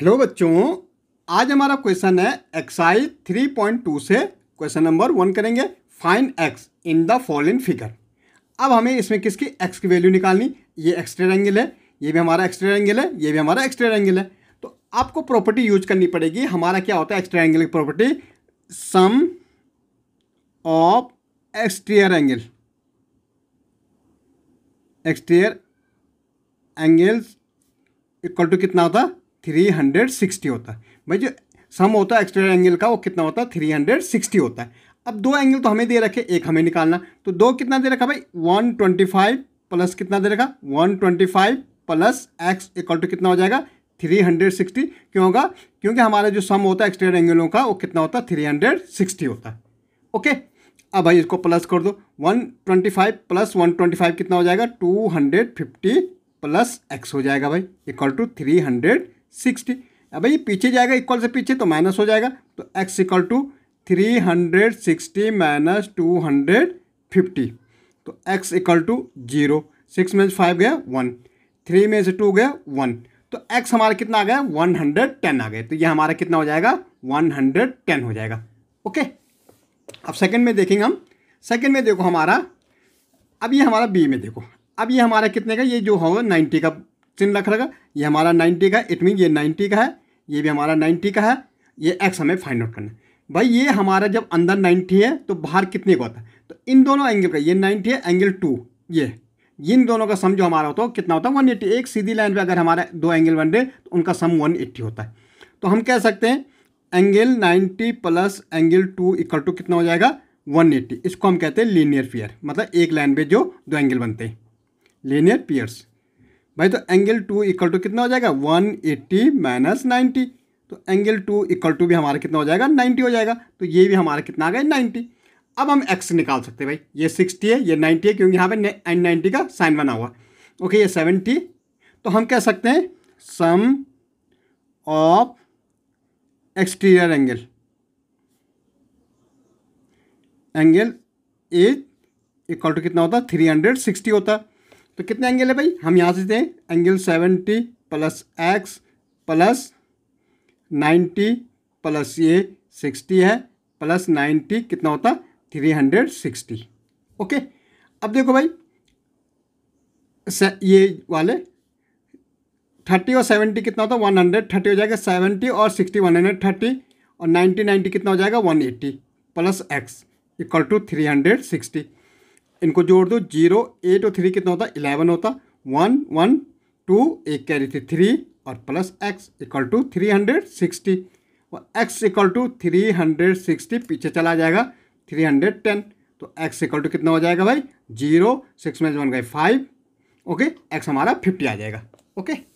hello बच्चों आज हमारा क्वेश्चन है एक्साइज 3.2 से क्वेश्चन नंबर वन करेंगे find x in the following figure अब हमें इसमें किसकी एक्स की वैल्यू निकालनी ये एक्सट्रेड एंगल है ये भी हमारा एक्सट्रेड एंगल है ये भी हमारा एक्सट्रेड एंगल है तो आपको प्रॉपर्टी यूज करनी पड़ेगी हमारा क्या होता है एक्स्ट्रा एंगल की property sum of exterior angle exterior angles equal to कितना होता है थ्री हंड्रेड सिक्सटी होता है भाई जो सम होता है एक्सटेंडेड एंगल का वो कितना होता है थ्री हंड्रेड सिक्सटी होता है अब दो एंगल तो हमें दे रखे एक हमें निकालना तो दो कितना दे रखा भाई वन ट्वेंटी फाइव प्लस कितना दे रखा one twenty five plus x equal to कितना हो जाएगा थ्री हंड्रेड सिक्सटी क्यों होगा क्योंकि हमारा जो सम होता है एक्सटेंडेड एंगलों का वो कितना होता है थ्री हंड्रेड सिक्सटी होता है ओके अब भाई इसको प्लस कर दो one twenty five plus one twenty five कितना हो जाएगा two hundred fifty plus x हो जाएगा भाई equal to three hundred sixty अब भाई पीछे जाएगा इक्वल से पीछे तो माइनस हो जाएगा तो x equal to three hundred sixty minus two hundred fifty तो x equal to zero six में से फाइव गया वन थ्री में से टू गया वन तो एक्स हमारा कितना आ गया वन हंड्रेड टेन आ गया तो ये हमारा कितना हो जाएगा वन हंड्रेड टेन हो जाएगा ओके अब सेकंड में देखेंगे हम सेकंड में देखो हमारा अब ये हमारा बी में देखो अब ये हमारा कितने का ये जो होगा नाइन्टी का चिन्ह रख रहेगा ये हमारा नाइन्टी का इट मीन ये नाइन्टी का है ये भी हमारा नाइन्टी का है ये एक्स हमें फाइंड आउट करना भाई ये हमारा जब अंदर नाइन्टी है तो बाहर कितने का होता है तो इन दोनों एंगल का ये नाइन्टी है एंगल टू ये इन दोनों का सम जो हमारा होता है कितना होता है वन एट्टी एक सीधी लाइन पे अगर हमारा दो एंगल बन रहे तो उनका सम वन एट्टी होता है तो हम कह सकते हैं angle ninety plus angle two equal to कितना हो जाएगा वन एट्टी इसको हम कहते हैं लीनियर पेयर मतलब एक लाइन पे जो दो एंगल बनते हैं लीनियर पेयर्स भाई तो एंगल टू इक्वल टू कितना हो जाएगा वन एट्टी माइनस नाइन्टी तो एंगल टू इक्वल टू भी हमारा कितना हो जाएगा नाइन्टी हो जाएगा तो ये भी हमारा कितना आ गया नाइन्टी अब हम एक्स निकाल सकते हैं भाई ये सिक्सटी है ये नाइन्टी है क्योंकि यहाँ पे एन नाइन्टी का साइन बना हुआ ओके ये सेवेंटी तो हम कह सकते हैं sum of exterior angle angle is equal to कितना होता है थ्री हंड्रेड सिक्सटी होता है तो कितने एंगल है भाई हम यहाँ से दें angle seventy plus x plus ninety plus ये सिक्सटी है प्लस नाइन्टी कितना होता थ्री हंड्रेड सिक्सटी ओके अब देखो भाई ये वाले थर्टी और सेवेंटी कितना होता वन हंड्रेड थर्टी हो जाएगा सेवेंटी और सिक्सटी वन हंड्रेड थर्टी और नाइन्टी नाइन्टी कितना हो जाएगा one eighty plus x equal to three hundred sixty इनको जोड़ दो जीरो एट और थ्री कितना होता है इलेवन होता वन वन टू एक कैरी थी थ्री और plus x equal to three hundred sixty और x equal to three hundred sixty पीछे चला जाएगा थ्री हंड्रेड टेन तो एक्स इक्वल टू कितना हो जाएगा भाई जीरो सिक्स में वन गए फाइव ओके एक्स हमारा फिफ्टी आ जाएगा ओके